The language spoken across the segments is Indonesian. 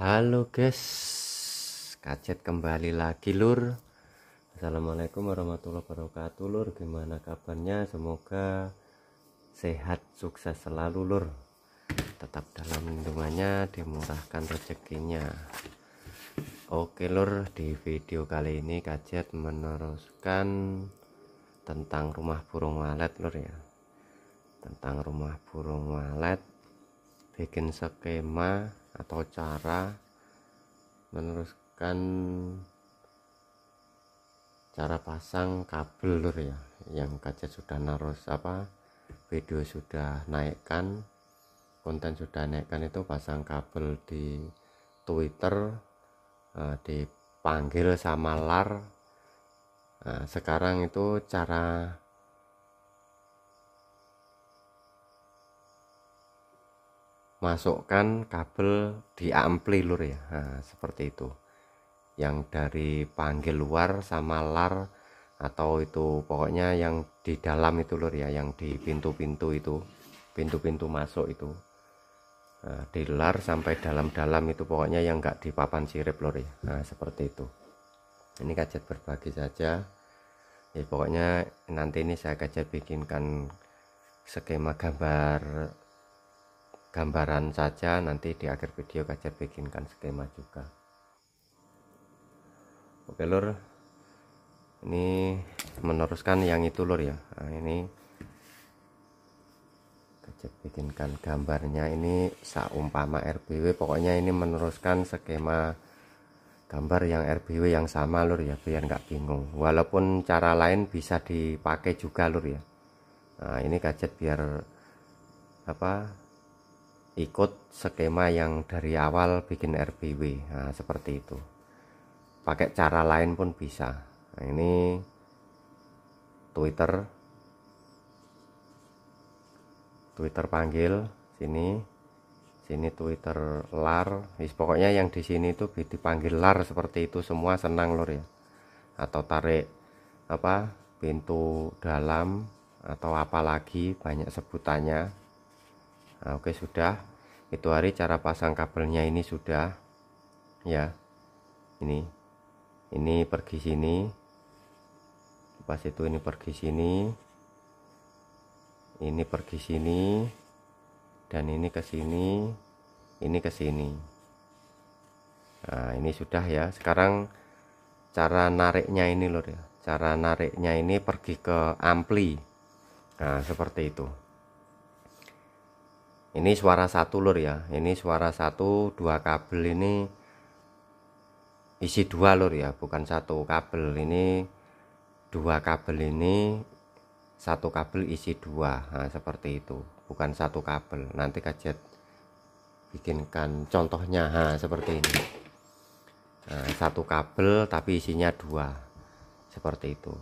Halo guys, kacet kembali lagi lur. Assalamualaikum warahmatullahi wabarakatuh lur. Gimana kabarnya? Semoga sehat, sukses selalu lur. Tetap dalam lindungannya, dimurahkan rezekinya. Oke lur, di video kali ini kacet meneruskan tentang rumah burung walet lur ya. Tentang rumah burung walet bikin skema atau cara meneruskan cara pasang kabel lur ya yang kaca sudah naros apa video sudah naikkan konten sudah naikkan itu pasang kabel di Twitter uh, dipanggil sama Lar nah, sekarang itu cara masukkan kabel di ampli lur ya nah, seperti itu yang dari panggil luar sama lar atau itu pokoknya yang di dalam itu lur ya yang di pintu-pintu itu pintu-pintu masuk itu nah, di lar sampai dalam-dalam itu pokoknya yang enggak di papan sirip lur ya nah seperti itu ini gadget berbagi saja ya pokoknya nanti ini saya gadget bikinkan skema gambar gambaran saja nanti di akhir video kajar bikinkan skema juga oke lur ini meneruskan yang itu lur ya nah, ini kajar bikinkan gambarnya ini umpama RBW pokoknya ini meneruskan skema gambar yang RBW yang sama lur ya biar nggak bingung walaupun cara lain bisa dipakai juga lur ya nah ini kajet biar apa ikut skema yang dari awal bikin RBW nah, seperti itu pakai cara lain pun bisa nah, ini Twitter Twitter panggil sini sini Twitter lar Is, pokoknya yang di sini itu dipanggil lar seperti itu semua senang lor ya atau tarik apa pintu dalam atau apalagi banyak sebutannya nah, oke sudah itu hari cara pasang kabelnya ini sudah ya ini ini pergi sini pas itu ini pergi sini ini pergi sini dan ini ke sini ini ke sini nah ini sudah ya sekarang cara nariknya ini loh ya cara nariknya ini pergi ke ampli nah seperti itu ini suara satu lur ya ini suara satu dua kabel ini isi dua lur ya bukan satu kabel ini dua kabel ini satu kabel isi dua nah, seperti itu bukan satu kabel nanti kajet bikinkan contohnya ha, seperti ini nah, satu kabel tapi isinya dua seperti itu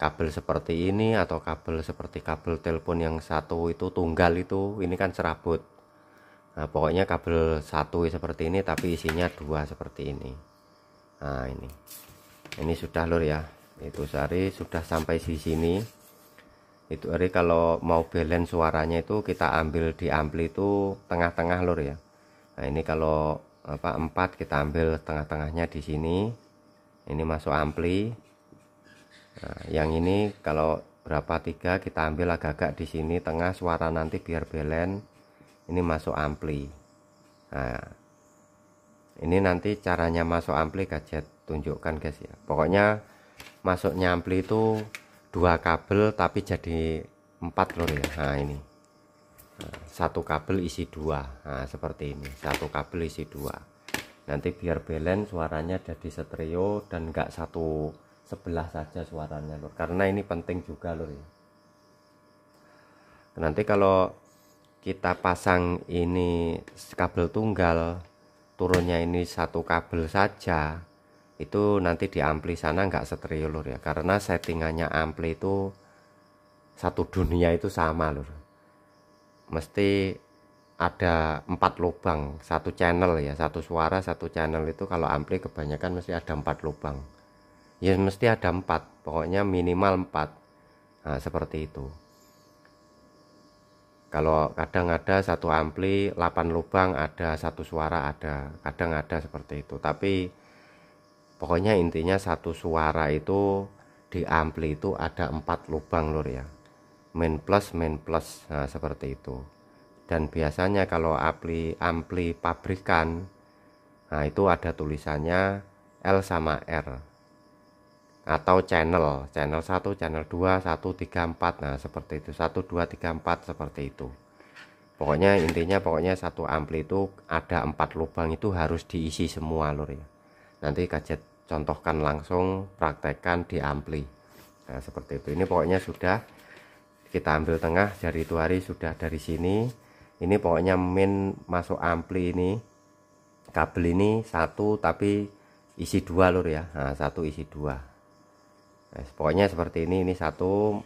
kabel seperti ini atau kabel seperti kabel telepon yang satu itu tunggal itu ini kan serabut nah, pokoknya kabel satu seperti ini tapi isinya dua seperti ini nah ini ini sudah lur ya itu sari sudah sampai di sini itu hari kalau mau balance suaranya itu kita ambil di ampli itu tengah-tengah lur ya nah ini kalau apa empat kita ambil tengah-tengahnya di sini ini masuk ampli Nah, yang ini kalau berapa tiga kita ambil agak-agak di sini tengah suara nanti biar belen. Ini masuk ampli. Nah, ini nanti caranya masuk ampli gadget tunjukkan guys ya. Pokoknya masuknya ampli itu dua kabel tapi jadi empat loh ya. Nah ini nah, satu kabel isi dua. Nah, seperti ini satu kabel isi dua. Nanti biar belen suaranya jadi stereo dan enggak satu sebelah saja suaranya lur karena ini penting juga lur ya. nanti kalau kita pasang ini kabel tunggal turunnya ini satu kabel saja itu nanti di ampli sana nggak stereo lur ya karena settingannya ampli itu satu dunia itu sama lur mesti ada empat lubang satu channel ya satu suara satu channel itu kalau ampli kebanyakan mesti ada empat lubang ya mesti ada empat pokoknya minimal empat nah, seperti itu kalau kadang ada satu ampli 8 lubang ada satu suara ada kadang ada seperti itu tapi pokoknya intinya satu suara itu di ampli itu ada empat lubang lur ya main plus main plus nah, seperti itu dan biasanya kalau ampli ampli pabrikan nah itu ada tulisannya L sama R atau channel channel 1 channel 2 empat nah seperti itu empat seperti itu pokoknya intinya pokoknya satu ampli itu ada empat lubang itu harus diisi semua lur ya nanti kajet contohkan langsung praktekkan di ampli nah seperti itu ini pokoknya sudah kita ambil tengah jari tuari sudah dari sini ini pokoknya min masuk ampli ini kabel ini satu tapi isi dua lur ya nah, satu isi dua nah, pokoknya seperti ini ini satu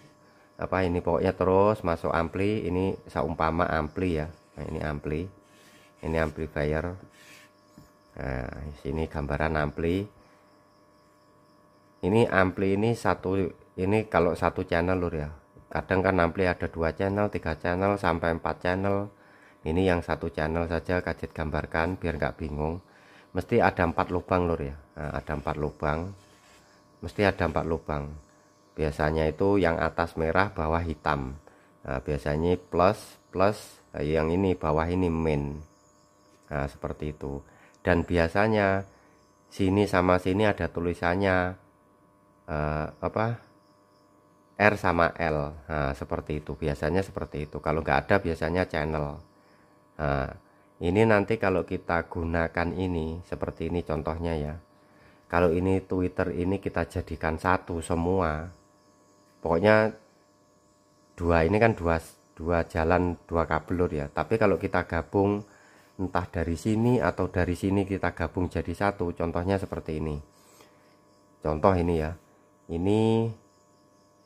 apa ini pokoknya terus masuk ampli ini seumpama ampli ya nah, ini ampli ini amplifier nah sini gambaran ampli ini ampli ini satu ini kalau satu channel lur ya kadang kan ampli ada dua channel tiga channel sampai empat channel ini yang satu channel saja kajet gambarkan biar nggak bingung mesti ada empat lubang lur ya nah, ada empat lubang mesti ada empat lubang biasanya itu yang atas merah bawah hitam nah, biasanya plus plus eh, yang ini bawah ini min nah, seperti itu dan biasanya sini sama sini ada tulisannya eh, apa R sama L nah, seperti itu biasanya seperti itu kalau nggak ada biasanya channel nah, ini nanti kalau kita gunakan ini seperti ini contohnya ya kalau ini Twitter ini kita jadikan satu semua pokoknya dua ini kan dua dua jalan dua kabelur ya tapi kalau kita gabung entah dari sini atau dari sini kita gabung jadi satu contohnya seperti ini contoh ini ya ini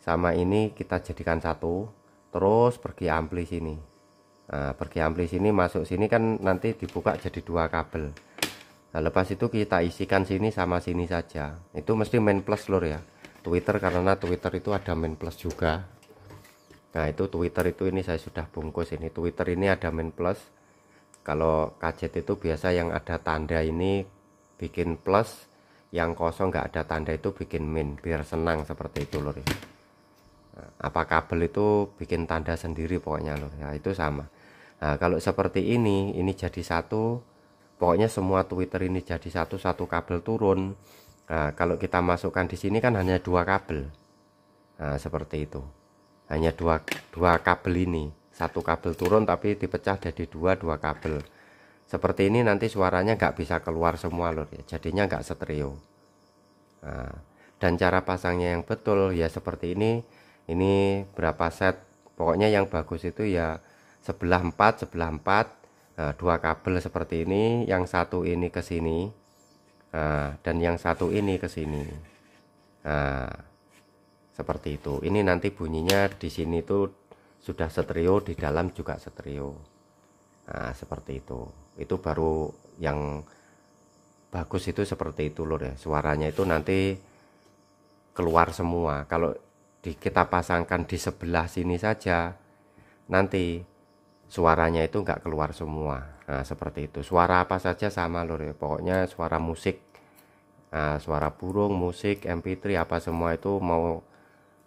sama ini kita jadikan satu terus pergi ampli sini nah, pergi ampli sini masuk sini kan nanti dibuka jadi dua kabel nah lepas itu kita isikan sini sama sini saja itu mesti main plus lor ya Twitter karena Twitter itu ada main plus juga nah itu Twitter itu ini saya sudah bungkus ini Twitter ini ada main plus kalau kajet itu biasa yang ada tanda ini bikin plus yang kosong nggak ada tanda itu bikin min biar senang seperti itu lor ya. Nah, apa kabel itu bikin tanda sendiri pokoknya loh ya itu sama nah kalau seperti ini ini jadi satu pokoknya semua Twitter ini jadi satu-satu kabel turun nah, kalau kita masukkan di sini kan hanya dua kabel nah, seperti itu hanya dua, dua kabel ini satu kabel turun tapi dipecah jadi dua dua kabel seperti ini nanti suaranya nggak bisa keluar semua lur ya jadinya nggak stereo nah, dan cara pasangnya yang betul ya seperti ini ini berapa set pokoknya yang bagus itu ya sebelah empat sebelah empat nah, dua kabel seperti ini yang satu ini ke sini nah, dan yang satu ini ke sini nah, seperti itu ini nanti bunyinya di sini tuh sudah stereo di dalam juga stereo nah, seperti itu itu baru yang bagus itu seperti itu lur ya suaranya itu nanti keluar semua kalau di, kita pasangkan di sebelah sini saja nanti suaranya itu nggak keluar semua nah seperti itu suara apa saja sama lur ya. pokoknya suara musik nah, suara burung musik mp3 apa semua itu mau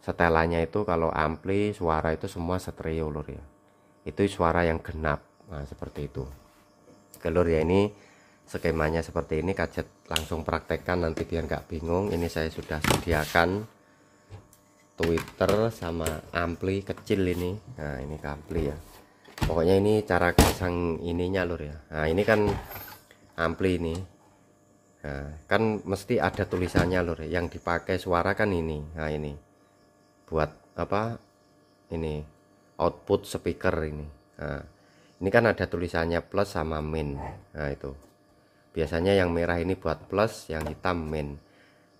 setelannya itu kalau ampli suara itu semua stereo lur ya itu suara yang genap nah seperti itu kelur ya ini skemanya seperti ini kajet langsung praktekkan nanti biar nggak bingung ini saya sudah sediakan Twitter sama ampli kecil ini nah ini ampli ya pokoknya ini cara pasang ininya lur ya nah ini kan ampli ini nah, kan mesti ada tulisannya lur yang dipakai suara kan ini nah ini buat apa ini output speaker ini nah, ini kan ada tulisannya plus sama min nah itu biasanya yang merah ini buat plus yang hitam min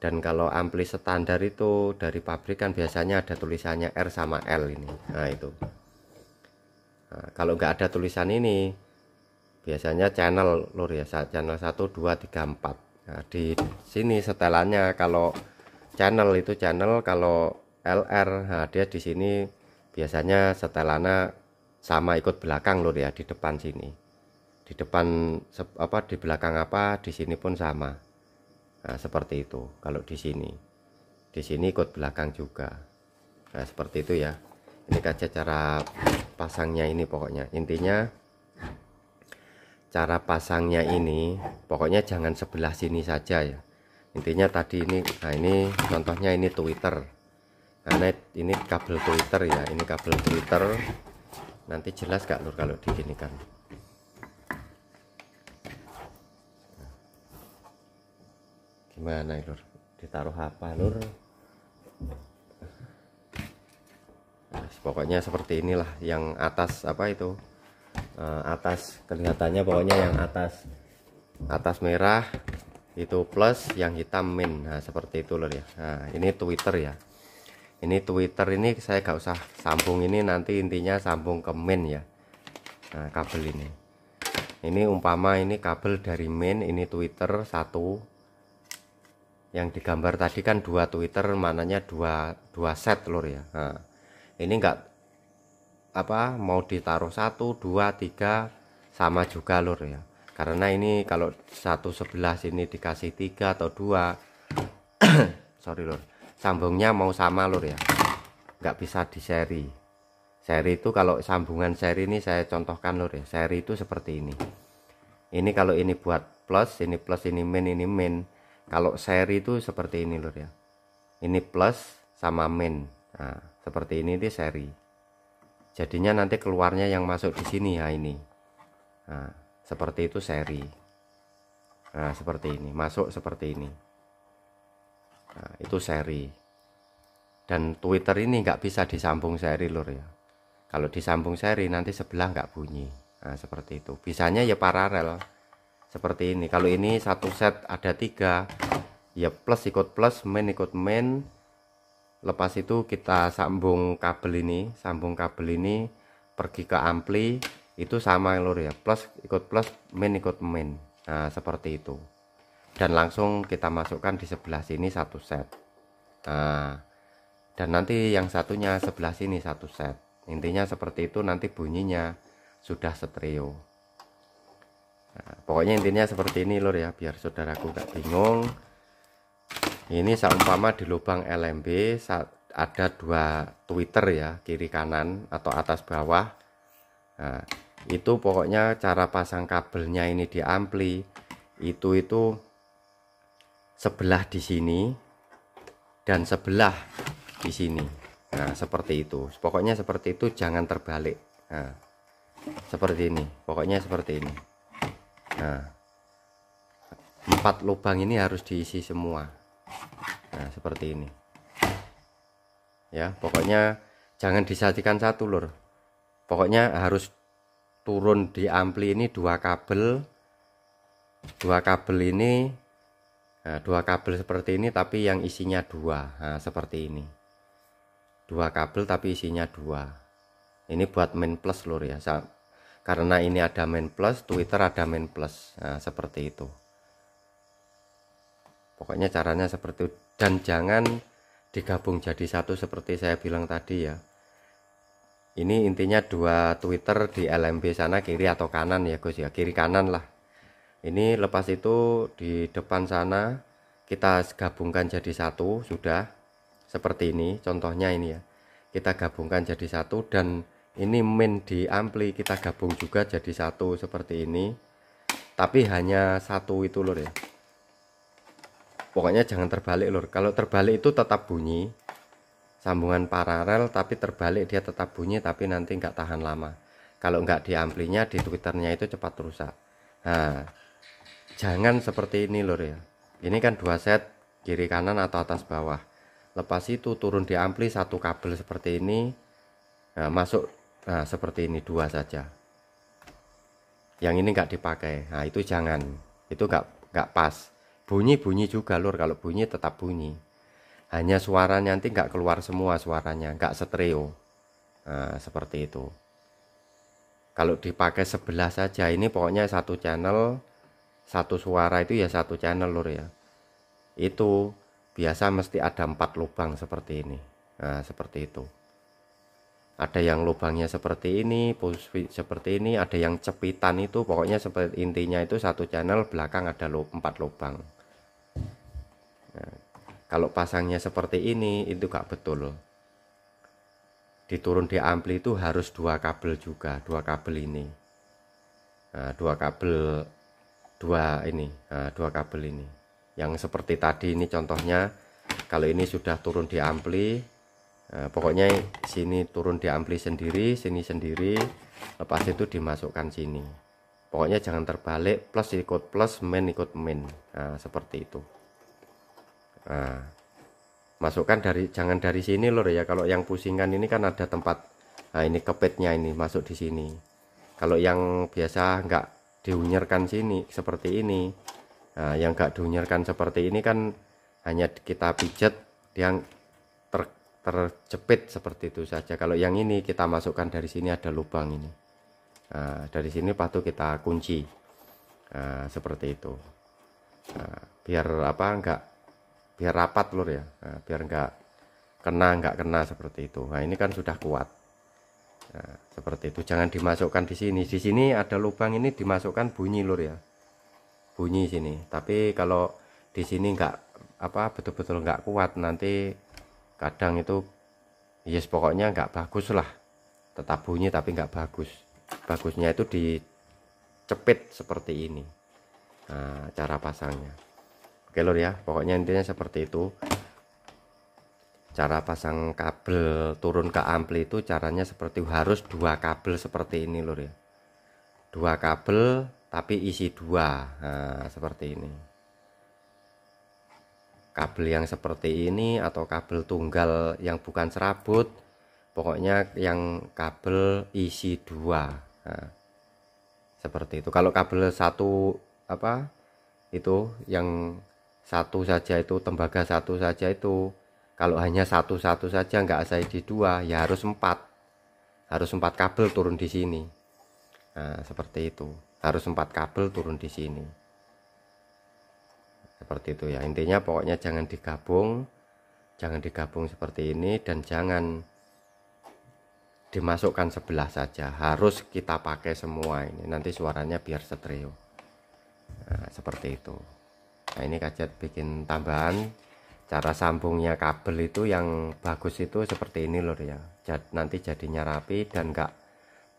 dan kalau ampli standar itu dari pabrikan biasanya ada tulisannya R sama L ini nah itu nah, kalau nggak ada tulisan ini biasanya channel lur ya channel 1 2 3 4 nah, di sini setelannya kalau channel itu channel kalau LR nah, dia di sini biasanya setelannya sama ikut belakang lur ya di depan sini di depan apa di belakang apa di sini pun sama nah, seperti itu kalau di sini di sini ikut belakang juga nah seperti itu ya ini kaca cara pasangnya ini pokoknya intinya cara pasangnya ini pokoknya jangan sebelah sini saja ya intinya tadi ini nah ini contohnya ini Twitter karena ini kabel Twitter ya ini kabel Twitter nanti jelas gak lur kalau diginikan gimana lur ditaruh apa lur nah, pokoknya seperti inilah yang atas apa itu uh, atas kelihatannya pokoknya yang atas atas merah itu plus yang hitam min nah seperti itu loh ya nah, ini Twitter ya ini Twitter ini saya gak usah sambung ini nanti intinya sambung ke min ya nah, kabel ini ini umpama ini kabel dari min ini Twitter satu yang digambar tadi kan dua Twitter mananya dua dua set lor ya nah, ini enggak apa mau ditaruh satu dua tiga sama juga lur ya karena ini kalau satu sebelah sini dikasih tiga atau dua sorry lur sambungnya mau sama lur ya nggak bisa di seri seri itu kalau sambungan seri ini saya contohkan lur ya seri itu seperti ini ini kalau ini buat plus ini plus ini min ini min kalau seri itu seperti ini lur ya ini plus sama min nah seperti ini di seri jadinya nanti keluarnya yang masuk di sini ya ini nah, seperti itu seri nah seperti ini masuk seperti ini nah, itu seri dan Twitter ini nggak bisa disambung seri lur ya kalau disambung seri nanti sebelah nggak bunyi nah, seperti itu bisanya ya paralel seperti ini kalau ini satu set ada tiga ya plus ikut plus min ikut min lepas itu kita sambung kabel ini sambung kabel ini pergi ke ampli itu sama lur ya plus ikut plus min ikut min nah seperti itu dan langsung kita masukkan di sebelah sini satu set nah dan nanti yang satunya sebelah sini satu set intinya seperti itu nanti bunyinya sudah stereo nah, pokoknya intinya seperti ini lur ya biar saudaraku gak bingung ini seumpama di lubang LMB ada dua Twitter ya kiri kanan atau atas bawah nah, itu pokoknya cara pasang kabelnya ini di ampli itu itu sebelah di sini dan sebelah di sini nah seperti itu pokoknya seperti itu jangan terbalik nah, seperti ini pokoknya seperti ini nah empat lubang ini harus diisi semua nah seperti ini ya pokoknya jangan disajikan satu lur pokoknya harus turun di ampli ini dua kabel dua kabel ini nah, dua kabel seperti ini tapi yang isinya dua nah, seperti ini dua kabel tapi isinya dua ini buat main plus lur ya karena ini ada main plus Twitter ada main plus nah, seperti itu pokoknya caranya seperti itu dan jangan digabung jadi satu seperti saya bilang tadi ya ini intinya dua Twitter di LMB sana kiri atau kanan ya Gus ya kiri kanan lah ini lepas itu di depan sana kita gabungkan jadi satu sudah seperti ini contohnya ini ya kita gabungkan jadi satu dan ini main di ampli kita gabung juga jadi satu seperti ini tapi hanya satu itu loh ya pokoknya jangan terbalik lur kalau terbalik itu tetap bunyi sambungan paralel tapi terbalik dia tetap bunyi tapi nanti nggak tahan lama kalau nggak di amplinya di twitternya itu cepat rusak nah jangan seperti ini lur ya ini kan dua set kiri kanan atau atas bawah lepas itu turun di ampli satu kabel seperti ini nah, masuk nah, seperti ini dua saja yang ini nggak dipakai nah itu jangan itu nggak nggak pas bunyi-bunyi juga lur kalau bunyi tetap bunyi hanya suaranya nanti nggak keluar semua suaranya nggak stereo nah, seperti itu kalau dipakai sebelah saja ini pokoknya satu channel satu suara itu ya satu channel lur ya itu biasa mesti ada empat lubang seperti ini nah, seperti itu ada yang lubangnya seperti ini seperti ini ada yang cepitan itu pokoknya seperti intinya itu satu channel belakang ada empat lubang kalau pasangnya seperti ini itu gak betul. Diturun di ampli itu harus dua kabel juga, dua kabel ini. Nah, dua kabel dua ini, nah, dua kabel ini. Yang seperti tadi ini contohnya kalau ini sudah turun di ampli nah, pokoknya sini turun di ampli sendiri sini sendiri lepas itu dimasukkan sini pokoknya jangan terbalik plus ikut plus min ikut min nah, seperti itu nah, masukkan dari jangan dari sini lor ya kalau yang pusingan ini kan ada tempat nah ini kepitnya ini masuk di sini kalau yang biasa nggak diunyerkan sini seperti ini nah, yang nggak diunyerkan seperti ini kan hanya kita pijat yang ter, terjepit seperti itu saja kalau yang ini kita masukkan dari sini ada lubang ini nah, dari sini patu kita kunci nah, seperti itu nah, biar apa nggak biar rapat lur ya nah, biar enggak kena enggak kena seperti itu nah ini kan sudah kuat nah, seperti itu jangan dimasukkan di sini di sini ada lubang ini dimasukkan bunyi lur ya bunyi sini tapi kalau di sini enggak apa betul-betul nggak kuat nanti kadang itu yes pokoknya enggak bagus lah tetap bunyi tapi enggak bagus bagusnya itu di cepit seperti ini nah, cara pasangnya oke lor ya pokoknya intinya seperti itu cara pasang kabel turun ke ampli itu caranya seperti harus dua kabel seperti ini lor ya dua kabel tapi isi dua nah, seperti ini kabel yang seperti ini atau kabel tunggal yang bukan serabut pokoknya yang kabel isi dua nah, seperti itu kalau kabel satu apa itu yang satu saja itu tembaga satu saja itu kalau hanya satu-satu saja nggak saya di dua ya harus empat harus empat kabel turun di sini nah seperti itu harus empat kabel turun di sini seperti itu ya intinya pokoknya jangan digabung jangan digabung seperti ini dan jangan dimasukkan sebelah saja harus kita pakai semua ini nanti suaranya biar stereo nah, seperti itu nah ini kacet bikin tambahan cara sambungnya kabel itu yang bagus itu seperti ini lor ya Jad, nanti jadinya rapi dan gak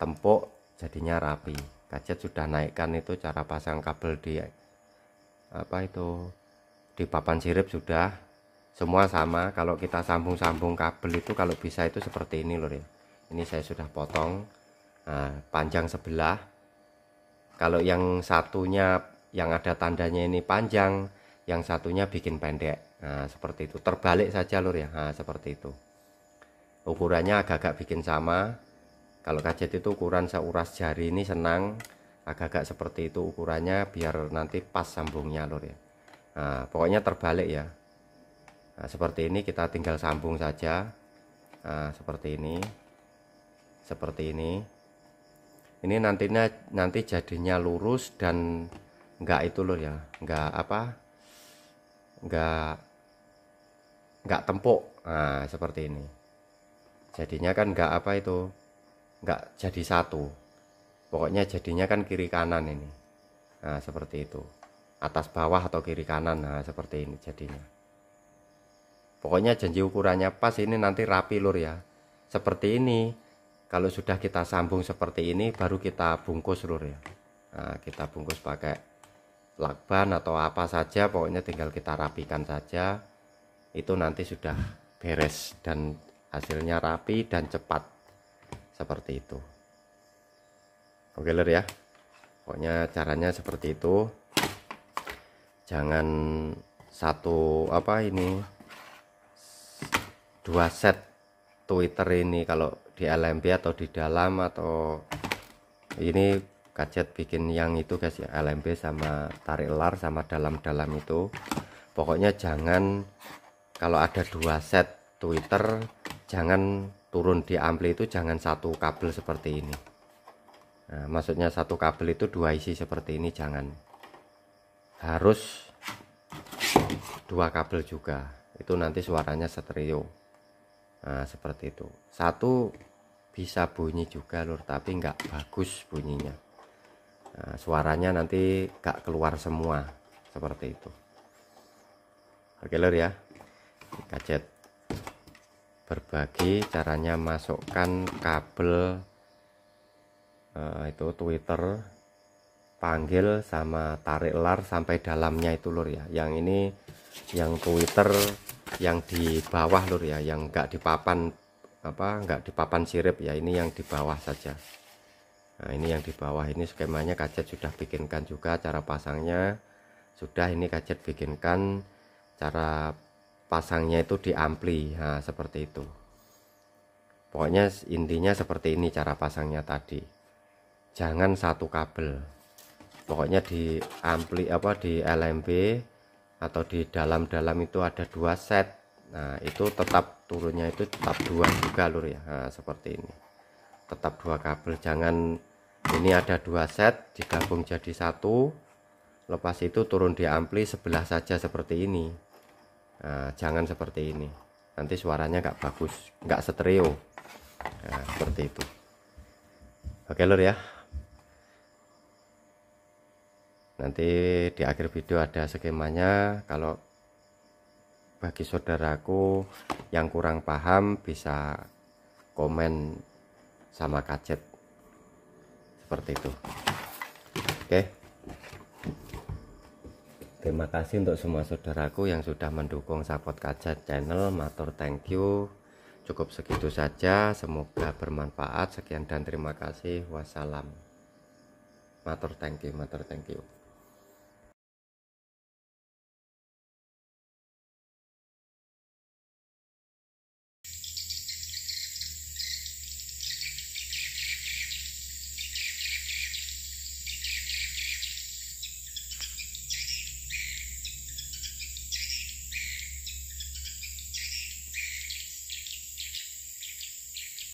tempuk jadinya rapi kacet sudah naikkan itu cara pasang kabel di apa itu di papan sirip sudah semua sama kalau kita sambung-sambung kabel itu kalau bisa itu seperti ini lor ya ini saya sudah potong nah, panjang sebelah kalau yang satunya yang ada tandanya ini panjang yang satunya bikin pendek nah seperti itu terbalik saja lur ya nah, seperti itu ukurannya agak-agak bikin sama kalau kajet itu ukuran seuras jari ini senang agak-agak seperti itu ukurannya biar nanti pas sambungnya lur ya nah, pokoknya terbalik ya nah, seperti ini kita tinggal sambung saja nah, seperti ini seperti ini ini nantinya nanti jadinya lurus dan nggak itu loh ya nggak apa nggak nggak tempuk nah seperti ini jadinya kan nggak apa itu nggak jadi satu pokoknya jadinya kan kiri kanan ini nah seperti itu atas bawah atau kiri kanan nah seperti ini jadinya pokoknya janji ukurannya pas ini nanti rapi lur ya seperti ini kalau sudah kita sambung seperti ini baru kita bungkus lur ya nah, kita bungkus pakai lakban atau apa saja pokoknya tinggal kita rapikan saja itu nanti sudah beres dan hasilnya rapi dan cepat seperti itu oke lor ya pokoknya caranya seperti itu jangan satu apa ini dua set Twitter ini kalau di LMB atau di dalam atau ini kacet bikin yang itu guys ya LMB sama tarik lar sama dalam-dalam itu pokoknya jangan kalau ada dua set Twitter jangan turun di ampli itu jangan satu kabel seperti ini nah, maksudnya satu kabel itu dua isi seperti ini jangan harus dua kabel juga itu nanti suaranya stereo nah seperti itu satu bisa bunyi juga lur tapi nggak bagus bunyinya nah, suaranya nanti gak keluar semua seperti itu oke lor ya gadget berbagi caranya masukkan kabel eh, itu Twitter panggil sama tarik lar sampai dalamnya itu lur ya yang ini yang Twitter yang di bawah lur ya yang gak di papan apa enggak di papan sirip ya ini yang di bawah saja Nah, ini yang di bawah ini skemanya kajet sudah bikinkan juga cara pasangnya. Sudah ini kajet bikinkan cara pasangnya itu di ampli. Nah, seperti itu. Pokoknya intinya seperti ini cara pasangnya tadi. Jangan satu kabel. Pokoknya di ampli apa di LMB atau di dalam-dalam itu ada dua set. Nah, itu tetap turunnya itu tetap dua juga lur ya. Nah, seperti ini. Tetap dua kabel, jangan ini ada dua set digabung jadi satu lepas itu turun di ampli sebelah saja seperti ini nah, jangan seperti ini nanti suaranya nggak bagus nggak stereo nah, seperti itu oke lor ya nanti di akhir video ada skemanya kalau bagi saudaraku yang kurang paham bisa komen sama kacet seperti itu oke terima kasih untuk semua saudaraku yang sudah mendukung support kaca channel matur thank you cukup segitu saja semoga bermanfaat sekian dan terima kasih wassalam matur thank you matur thank you